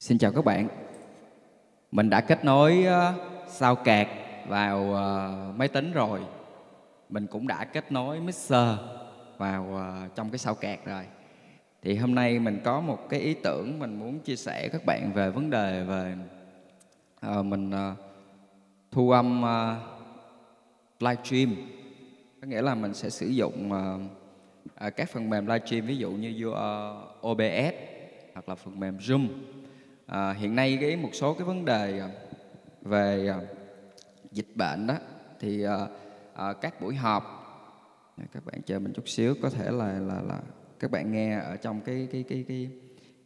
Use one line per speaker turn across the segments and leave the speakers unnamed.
Xin chào các bạn. Mình đã kết nối ờ, sao cạc vào ờ, máy tính rồi. Mình cũng đã kết nối mixer vào ờ, trong cái sao cạc rồi. Thì hôm nay mình có một cái ý tưởng mình muốn chia sẻ các bạn về vấn đề về mình thu âm live stream. Có nghĩa là mình sẽ sử dụng các phần mềm live stream ví dụ như uh, OBS hoặc là phần mềm Zoom à, hiện nay cái một số cái vấn đề ờ, về à, dịch bệnh đó thì à, à, các buổi họp các bạn chờ mình chút xíu có thể là là là các bạn nghe ở trong cái cái cái cái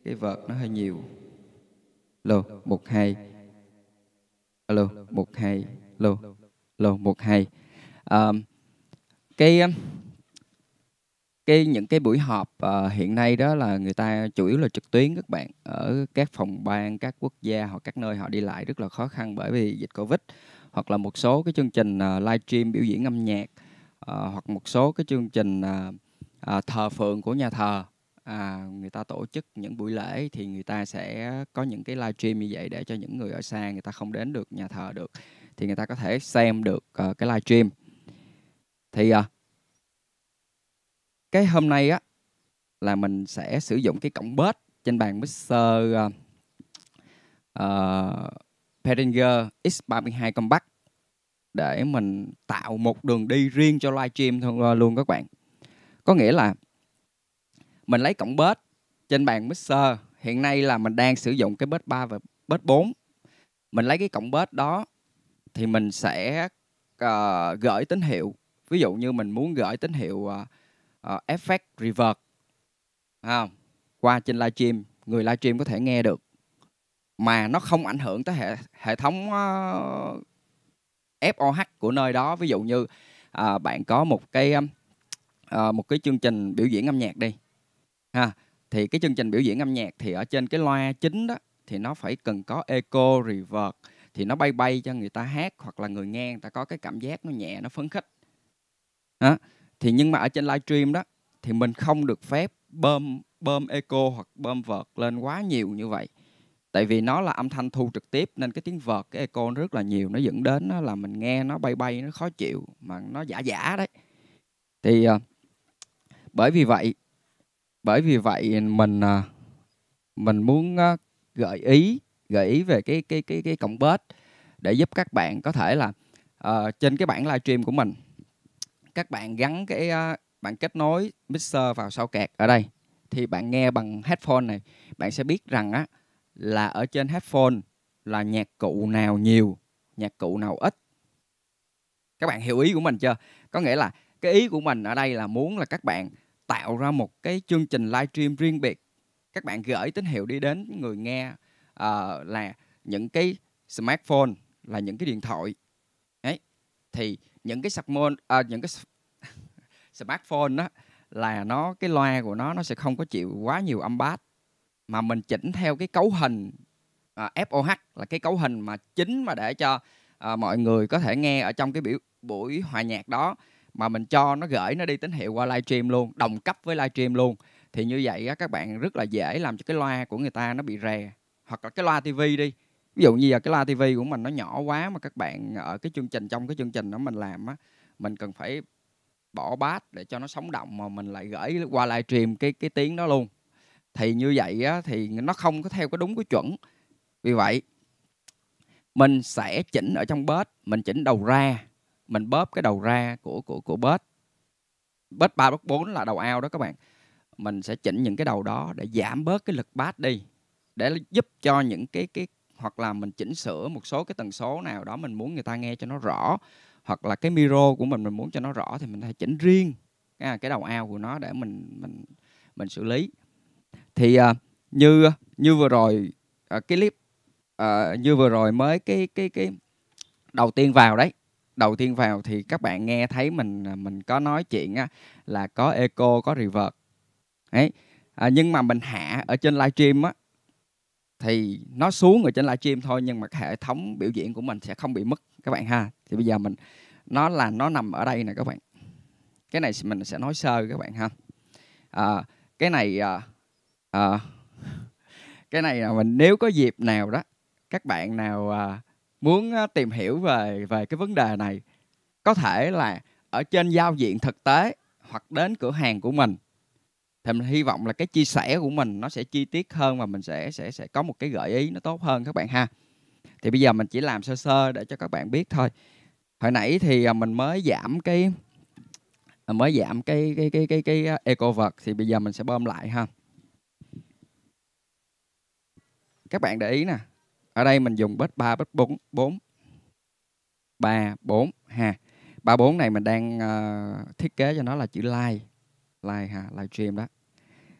cái vợt nó hơi nhiều lô một hai lô một hai lô lô một hai cái cái những cái buổi họp uh, hiện nay đó là người ta chủ yếu là trực tuyến các bạn ở các phòng ban các quốc gia hoặc các nơi họ đi lại rất là khó khăn bởi vì dịch covid hoặc là một số cái chương trình uh, ờ, livestream biểu diễn âm nhạc uh, hoặc một số cái chương trình uh, uh, thờ phượng của nhà thờ à, người ta tổ chức những buổi lễ thì người ta sẽ có những cái livestream như vậy để cho những người ở xa người ta không đến được nhà thờ được thì người ta có thể xem được uh, cái livestream thì uh, cái hôm nay á là mình sẽ sử dụng cái cổng bếp trên bàn mixer uh, uh, Behringer X32 Compact để mình tạo một đường đi riêng cho livestream luôn, à, luôn các bạn. Có nghĩa là mình lấy cổng bếp trên bàn mixer, hiện nay là mình đang sử dụng cái bếp 3 và bếp 4. Mình lấy cái cổng bếp đó thì mình sẽ uh, gửi tín hiệu. Ví dụ như mình muốn gửi tín hiệu uh, uh, effect reverb à, qua trên livestream người livestream có thể nghe được mà nó không ảnh hưởng tới hệ hệ thống uh, ờ, FOH của nơi đó ví dụ như uh, bạn có một cái uh, một cái chương trình biểu diễn âm nhạc đi ha thì cái chương trình biểu diễn âm nhạc thì ở trên cái loa chính đó thì nó phải cần có echo reverb thì nó bay bay cho người ta hát hoặc là người nghe người ta có cái cảm giác nó nhẹ nó phấn khích đó thì nhưng mà ở trên live stream đó thì mình không được phép bơm bơm echo hoặc bơm vợt lên quá nhiều như vậy tại vì nó là âm thanh thu trực tiếp nên cái tiếng vợt cái echo rất là nhiều nó dẫn đến là mình nghe nó bay bay nó khó chịu mà nó giả giả đấy thì ờ, bởi vì vậy bởi vì vậy mình ờ, mình muốn ờ, gợi ý gợi ý về cái cái cái cái cộng bớt để giúp các bạn có thể là uh, trên cái bảng livestream của mình các bạn gắn cái bạn kết nối mixer vào sau kẹt ở đây thì bạn nghe bằng headphone này bạn sẽ biết rằng á là ở trên headphone là nhạc cụ nào nhiều nhạc cụ nào ít các bạn hiểu ý của mình chưa có nghĩa là cái ý của mình ở đây là muốn là các bạn tạo ra một cái chương trình live stream riêng biệt các bạn gửi tín hiệu đi đến người nghe uh, là những cái smartphone là những cái điện thoại ấy thì những cái smartphone à, những cái smartphone đó là nó cái loa của nó nó sẽ không có chịu quá nhiều âm bass mà mình chỉnh theo cái cấu hình à, FOH là cái cấu hình mà chính mà để cho à, mọi người có thể nghe ở trong cái biểu buổi hòa nhạc đó mà mình cho nó gửi nó đi tín hiệu qua livestream luôn đồng cấp với livestream luôn thì như vậy á, các bạn rất là dễ làm cho cái loa của người ta nó bị rè hoặc là cái loa tivi đi ví dụ như giờ cái la TV của mình nó nhỏ quá mà các bạn ở cái chương trình trong cái chương trình đó mình làm á mình cần phải bỏ bát để cho nó sống động mà mình lại gửi qua live stream cái cái tiếng đó luôn thì như vậy á, thì nó không có theo cái đúng cái chuẩn vì vậy mình sẽ chỉnh ở trong bớt mình chỉnh đầu ra mình bóp cái đầu ra của của của bớt bớt ba bớt bốn là đầu ao đó các bạn mình sẽ chỉnh những cái đầu đó để giảm bớt cái lực bát đi để giúp cho những cái cái hoặc là mình chỉnh sửa một số cái tần số nào đó mình muốn người ta nghe cho nó rõ hoặc là cái micro của mình mình muốn cho nó rõ thì mình phải chỉnh riêng à, cái đầu ao của nó để mình mình mình xử lý thì à, như như vừa rồi à, cái clip à, như vừa rồi mới cái cái cái đầu tiên vào đấy đầu tiên vào thì các bạn nghe thấy mình à, mình có nói chuyện á, là có eco có reverb ấy à, nhưng mà mình hạ ở trên livestream á thì nó xuống ở trên livestream thôi nhưng mà hệ thống biểu diễn của mình sẽ không bị mất các bạn ha thì bây giờ mình nó là nó nằm ở đây nè các bạn cái này mình sẽ nói sơ các bạn ha à, cái này à, à, cái này là mình nếu có dịp nào đó các bạn nào à, muốn à, tìm hiểu về về cái vấn đề này có thể là ở trên giao diện thực tế hoặc đến cửa hàng của mình thì mình hy vọng là cái chia sẻ của mình nó sẽ chi tiết hơn và mình sẽ sẽ sẽ có một cái gợi ý nó tốt hơn các bạn ha thì bây giờ mình chỉ làm sơ sơ để cho các bạn biết thôi hồi nãy thì à, mình mới giảm cái à, mới giảm cái cái cái cái cái à, eco vật thì bây giờ mình sẽ bơm lại ha các bạn để ý nè ở đây mình dùng bếp 3, bếp 4, 4 3, 4 ha 3, 4 này mình đang uh, thiết kế cho nó là chữ like live ha live stream đó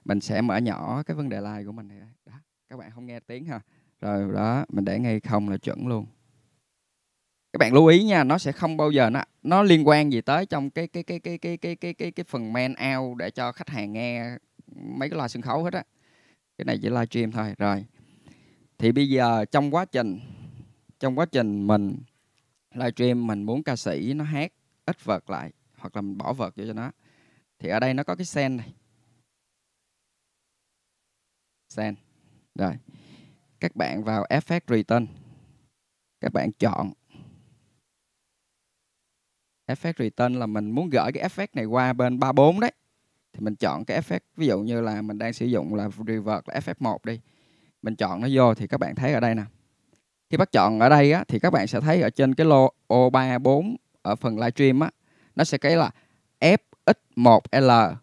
mình sẽ mở nhỏ cái vấn đề live của mình này đó các bạn không nghe tiếng ha rồi đó mình để ngay không là chuẩn luôn các bạn lưu ý nha nó sẽ không bao giờ nó nó liên quan gì tới trong cái cái cái cái cái cái cái cái, cái phần man out để cho khách hàng nghe mấy cái loa sân khấu hết á cái này chỉ live stream thôi rồi thì bây giờ trong quá trình trong quá trình mình live stream mình muốn ca sĩ nó hát ít vợt lại hoặc là mình bỏ vợt vô cho nó thì ở đây nó có cái sen này sen rồi các bạn vào effect return các bạn chọn effect return là mình muốn gửi cái effect này qua bên 34 đấy thì mình chọn cái effect ví dụ như là mình đang sử dụng là revert là FF1 đi mình chọn nó vô thì các bạn thấy ở đây nè khi bắt chọn ở đây á, thì các bạn sẽ thấy ở trên cái lô O34 ở phần livestream á nó sẽ cái là F X1L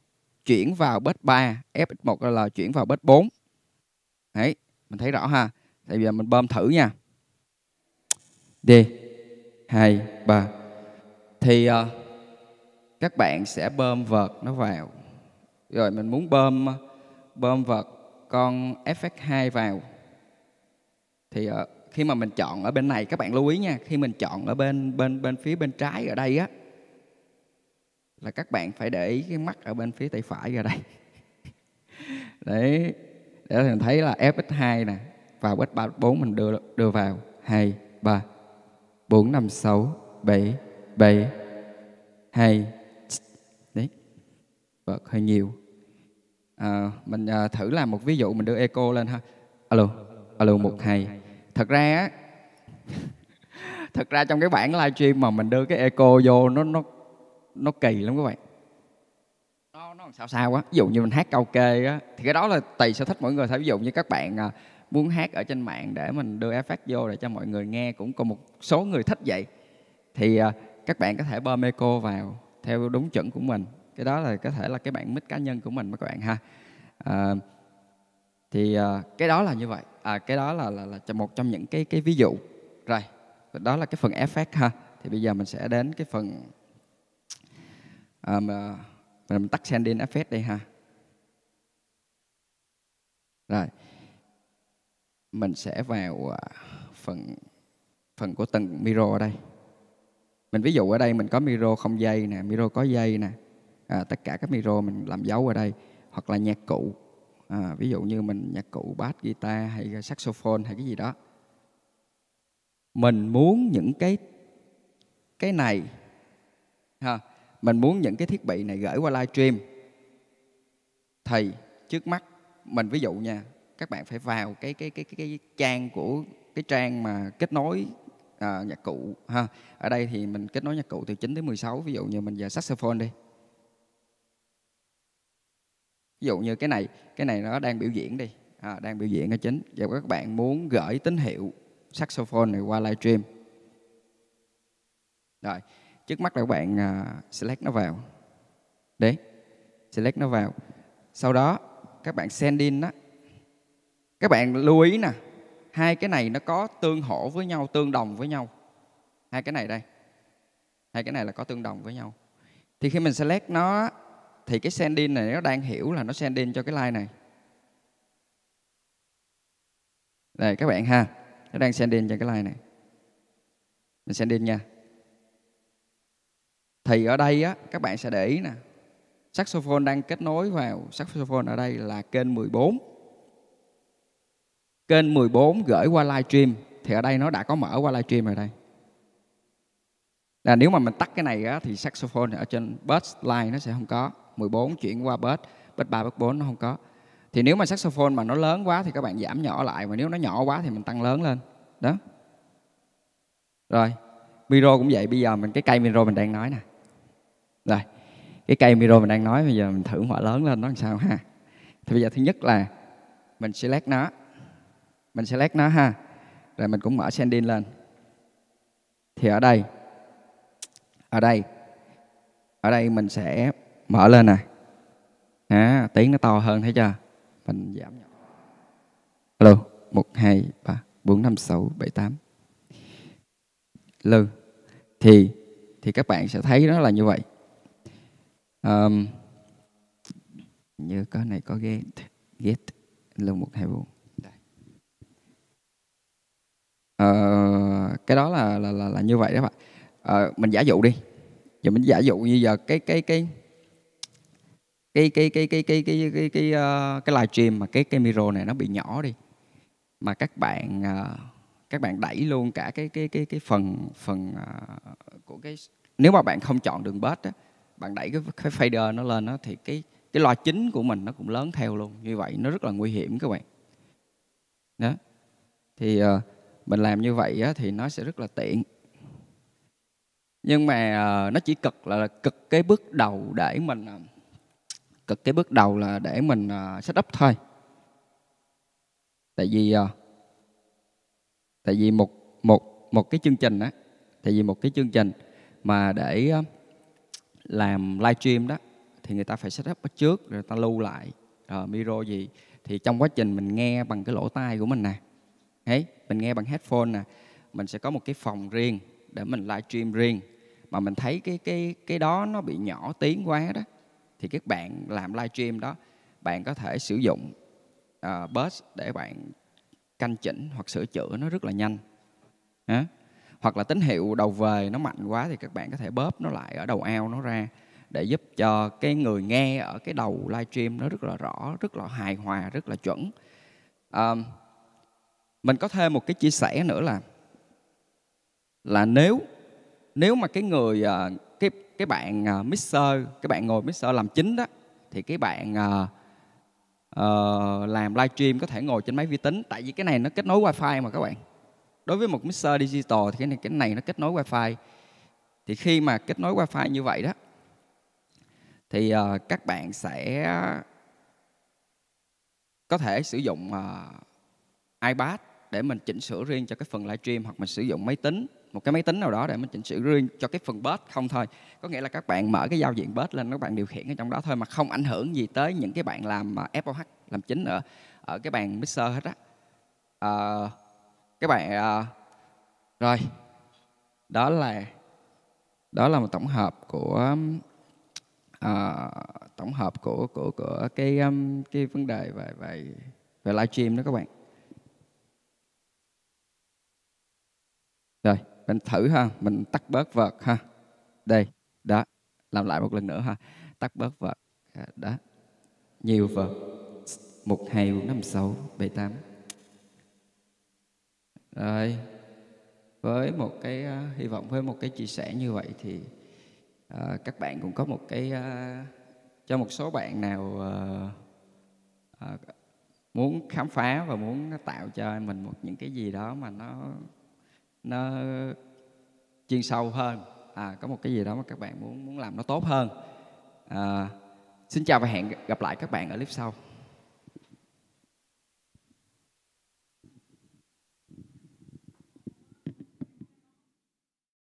chuyển vào bết 3, FX1L chuyển vào bết 4. Đấy, mình thấy rõ ha. bây giờ mình bơm thử nha. D 2 3. Thì uh, các bạn sẽ bơm vật nó vào. Rồi mình muốn bơm ờ, bơm vật con FX2 vào. Thì uh, khi mà mình chọn ở bên này các bạn lưu ý nha, khi mình chọn ở bên bên bên phía bên trái ở đây á là các bạn phải để ý cái mắt ở bên phía tay phải ra đây để để mình thấy là F2 nè vào f ba bốn mình đưa đưa vào hai ba bốn năm sáu bảy bảy hai đấy vợt hơi nhiều à, mình à, thử làm một ví dụ mình đưa eco lên ha alo alo một hai thật ra á thật ra trong cái bản livestream mà mình đưa cái eco vô nó nó nó kỳ lắm các bạn nó nó sao sao quá ví dụ như mình hát cao kê á thì cái đó là tùy sở thích mỗi người thôi ví dụ như các bạn à, muốn hát ở trên mạng để mình đưa effect vô để cho mọi người nghe cũng có một số người thích vậy thì à, các bạn có thể bơm echo vào theo đúng chuẩn của mình cái đó là có thể là cái bạn mic cá nhân của mình mà các bạn ha à, thì à, cái đó là như vậy à, cái đó là là, là một trong những cái cái ví dụ rồi đó là cái phần effect ha thì bây giờ mình sẽ đến cái phần à, mà, mà mình tắt send in affect đây ha rồi mình sẽ vào ờ, phần phần của từng miro ở đây mình ví dụ ở đây mình có miro không dây nè miro có dây nè à, tất cả các micro mình làm dấu ở đây hoặc là nhạc cụ à, ví dụ như mình nhạc cụ bass guitar hay saxophone hay cái gì đó mình muốn những cái cái này ha mình muốn những cái thiết bị này gửi qua livestream thì trước mắt mình ví dụ nha các bạn phải vào cái cái cái cái, cái trang của cái trang mà kết nối à, nhạc cụ ha ở đây thì mình kết nối nhạc cụ từ 9 tới 16 ví dụ như mình giờ saxophone đi ví dụ như cái này cái này nó đang biểu diễn đi à, đang biểu diễn ở chính và các bạn muốn gửi tín hiệu saxophone này qua livestream rồi trước mắt là các bạn à, select nó vào đấy select nó vào sau đó các bạn send in đó các bạn lưu ý nè hai cái này nó có tương hỗ với nhau tương đồng với nhau hai cái này đây hai cái này là có tương đồng với nhau thì khi mình select nó thì cái send in này nó đang hiểu là nó send in cho cái like này đây các bạn ha nó đang send in cho cái like này mình send in nha thì ở đây á, các bạn sẽ để ý nè saxophone đang kết nối vào saxophone ở đây là kênh 14 kênh 14 gửi qua live stream thì ở đây nó đã có mở qua live stream rồi đây là nếu mà mình tắt cái này á, thì saxophone ở trên bass line nó sẽ không có 14 chuyển qua bass bass 3 bass 4 nó không có thì nếu mà saxophone mà nó lớn quá thì các bạn giảm nhỏ lại và nếu nó nhỏ quá thì mình tăng lớn lên đó rồi micro cũng vậy bây giờ mình cái cây micro mình đang nói nè rồi, cái cây micro mình đang nói bây giờ mình thử mở lớn lên nó làm sao ha. Thì bây giờ thứ nhất là mình select nó. Mình select nó ha. Rồi mình cũng mở sending lên. Thì ở đây ở đây ở đây mình sẽ mở lên nè. À, tiếng nó to hơn thấy chưa? Mình giảm nhỏ. Alo, 1 2 3 4 5 6 7 8. Lư. Thì thì các bạn sẽ thấy nó là như vậy um, như có này có gate gate lần một hai bốn cái đó là là là, là như vậy đó bạn uh, mình giả dụ đi giờ mình giả dụ như giờ cái cái cái cái cái cái cái cái cái cái cái uh, cái live stream mà cái cái micro này nó bị nhỏ đi mà các bạn uh, các bạn đẩy luôn cả cái cái cái cái phần phần uh, của cái nếu mà bạn không chọn đường bớt á, bạn đẩy cái, cái fader nó lên đó, thì cái cái loa chính của mình nó cũng lớn theo luôn như vậy nó rất là nguy hiểm các bạn đó thì uh, mình làm như vậy á, thì nó sẽ rất là tiện nhưng mà uh, nó chỉ cực là, cực cái bước đầu để mình ờ, cực cái bước đầu là để mình uh, set thôi tại vì uh, tại vì một một một cái chương trình á tại vì một cái chương trình mà để uh, làm live stream đó thì người ta phải setup ở trước rồi ta lưu lại rồi ờ, micro gì thì trong quá trình mình nghe bằng cái lỗ tai của mình nè ấy mình nghe bằng headphone nè mình sẽ có một cái phòng riêng để mình live stream riêng mà mình thấy cái cái cái đó nó bị nhỏ tiếng quá đó thì các bạn làm live stream đó bạn có thể sử dụng uh, bus để bạn canh chỉnh hoặc sửa chữa nó rất là nhanh. Hả? hoặc là tín hiệu đầu về nó mạnh quá thì các bạn có thể bóp nó lại ở đầu ao nó ra để giúp cho cái người nghe ở cái đầu livestream nó rất là rõ rất là hài hòa rất là chuẩn à, mình có thêm một cái chia sẻ nữa là là nếu nếu mà cái người ờ, cái cái bạn ờ, mixer cái bạn ngồi mixer làm chính đó thì cái bạn uh, làm livestream có thể ngồi trên máy vi tính tại vì cái này nó kết nối wifi mà các bạn đối với một mixer digital thì cái này cái này nó kết nối wifi thì khi mà kết nối wifi như vậy đó thì uh, các bạn sẽ có thể sử dụng uh, iPad để mình chỉnh sửa riêng cho cái phần livestream hoặc mình sử dụng máy tính một cái máy tính nào đó để mình chỉnh sửa riêng cho cái phần bớt không thôi có nghĩa là các bạn mở cái giao diện bớt lên các bạn điều khiển ở trong đó thôi mà không ảnh hưởng gì tới những cái bạn làm FOH ờ, làm chính ở ở cái bàn mixer hết á uh, các bạn à, rồi đó là đó là một tổng hợp của uh, tổng hợp của của của cái um, cái vấn đề về về về livestream đó các bạn rồi mình thử ha mình tắt bớt vật ha đây đó làm lại một lần nữa ha tắt bớt vật đó nhiều vật một hai bốn năm sáu bảy tám rồi với một cái uh, hy vọng với một cái chia sẻ như vậy thì uh, các bạn cũng có một cái uh, cho một số bạn nào uh, uh, muốn khám phá và muốn tạo cho mình một những cái gì đó mà nó nó chuyên sâu hơn à, có một cái gì đó mà các bạn muốn muốn làm nó tốt hơn à, xin chào và hẹn gặp lại các bạn ở clip sau